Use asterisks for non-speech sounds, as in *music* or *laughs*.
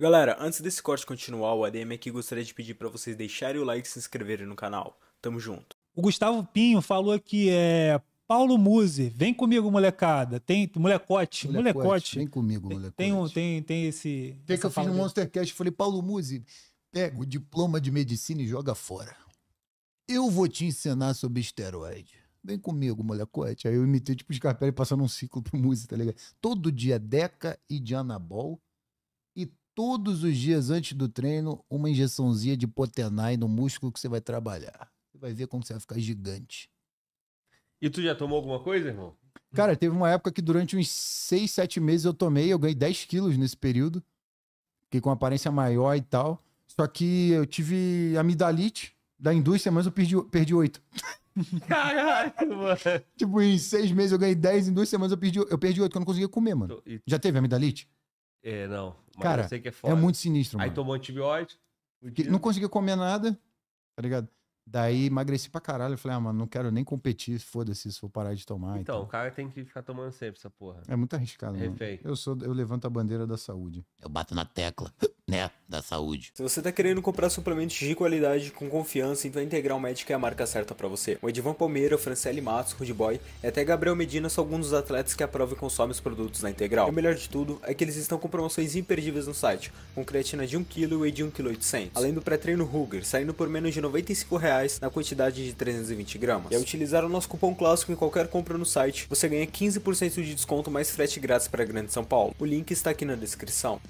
Galera, antes desse corte continuar, o ADM aqui gostaria de pedir para vocês deixarem o like e se inscreverem no canal. Tamo junto. O Gustavo Pinho falou aqui, é... Paulo Muse, vem comigo, molecada. Tem molecote, molecote. Vem comigo, molecote. Tem, um, tem, tem esse. Tem que eu fiz no Monstercast, falei, Paulo Muse, pega o diploma de medicina e joga fora. Eu vou te ensinar sobre esteroide. Vem comigo, molecote. Aí eu imitei tipo Scarpelli passando um ciclo pro Muse, tá ligado? Todo dia Deca e Dianabol todos os dias antes do treino uma injeçãozinha de Potenai no músculo que você vai trabalhar. Você vai ver como você vai ficar gigante. E tu já tomou alguma coisa, irmão? Cara, teve uma época que durante uns 6, 7 meses eu tomei, eu ganhei 10 quilos nesse período. Fiquei com aparência maior e tal. Só que eu tive amidalite, da indústria, mas eu perdi, perdi 8. *laughs* Caraca, mano. tipo, em seis meses eu ganhei 10 em duas semanas, eu perdi, eu perdi 8, que eu não conseguia comer, mano. Então, já teve amidalite? É, não. Mas Cara, eu sei que é, é foda. É muito sinistro, mano. Aí tomou antibiótico. Não conseguia comer nada, tá ligado? Daí emagreci pra caralho. Eu falei, ah, mano, não quero nem competir, foda-se se for parar de tomar. Então, então, o cara tem que ficar tomando sempre essa porra. É muito arriscado, Refém. Eu, sou, eu levanto a bandeira da saúde. Eu bato na tecla né, da saúde. Se você está querendo comprar suplementos de qualidade com confiança, então a Integral Médica é a marca certa para você. O Edvan Palmeira, Franciele Matos, Rude Boy e até Gabriel Medina são alguns dos atletas que aprovam e consomem os produtos da Integral. E o melhor de tudo é que eles estão com promoções imperdíveis no site, com creatina de 1kg e whey de 1,8kg, além do pré-treino Ruger, saindo por menos de R$ 95,00 na quantidade de 320 gramas. E ao utilizar o nosso cupom clássico em qualquer compra no site, você ganha 15% de desconto mais frete grátis para a Grande São Paulo. O link está aqui na descrição.